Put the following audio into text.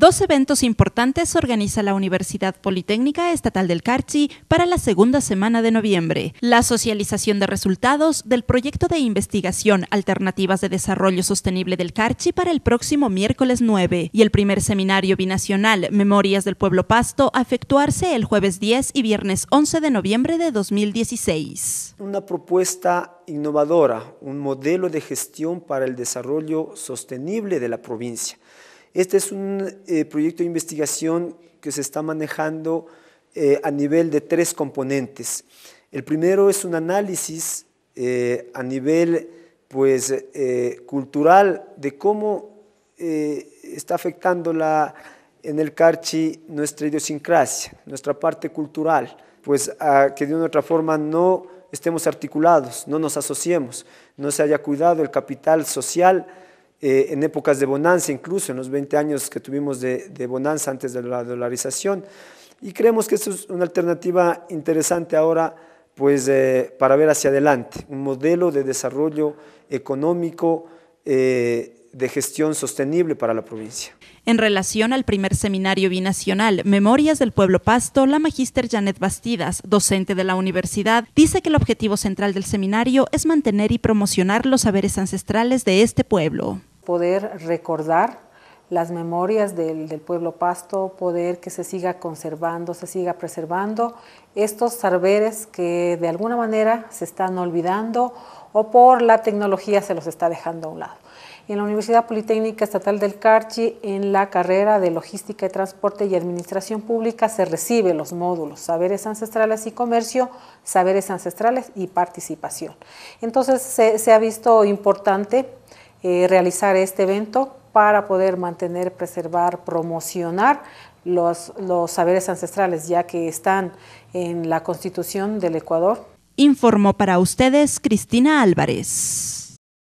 Dos eventos importantes organiza la Universidad Politécnica Estatal del Carchi para la segunda semana de noviembre. La socialización de resultados del proyecto de investigación Alternativas de Desarrollo Sostenible del Carchi para el próximo miércoles 9 y el primer seminario binacional Memorias del Pueblo Pasto a efectuarse el jueves 10 y viernes 11 de noviembre de 2016. Una propuesta innovadora, un modelo de gestión para el desarrollo sostenible de la provincia este es un eh, proyecto de investigación que se está manejando eh, a nivel de tres componentes. El primero es un análisis eh, a nivel pues, cultural de cómo está afectando la, en el Carchi nuestra idiosincrasia, nuestra parte cultural, pues que de una u otra forma no estemos articulados, no nos asociemos, no se haya cuidado el capital social eh, en épocas de bonanza, incluso en los 20 años que tuvimos de, bonanza antes de la dolarización. Y creemos que es una alternativa interesante ahora pues, eh, para ver hacia adelante, un modelo de desarrollo económico eh, de gestión sostenible para la provincia. En relación al primer seminario binacional Memorias del Pueblo Pasto, la magíster Janet Bastidas, docente de la universidad, dice que el objetivo central del seminario es mantener y promocionar los saberes ancestrales de este pueblo. Poder recordar las memorias del, pueblo pasto, poder que se siga conservando, se siga preservando estos saberes que de alguna manera se están olvidando o por la tecnología se los está dejando a un lado. En la Universidad Politécnica Estatal del Carchi, en la carrera de Logística y Transporte y Administración Pública, se recibe los módulos Saberes Ancestrales y Comercio, Saberes Ancestrales y Participación. Entonces se ha visto importante eh, realizar este evento para poder mantener, preservar, promocionar los, los saberes ancestrales, ya que están en la Constitución del Ecuador. Informó para ustedes Cristina Álvarez.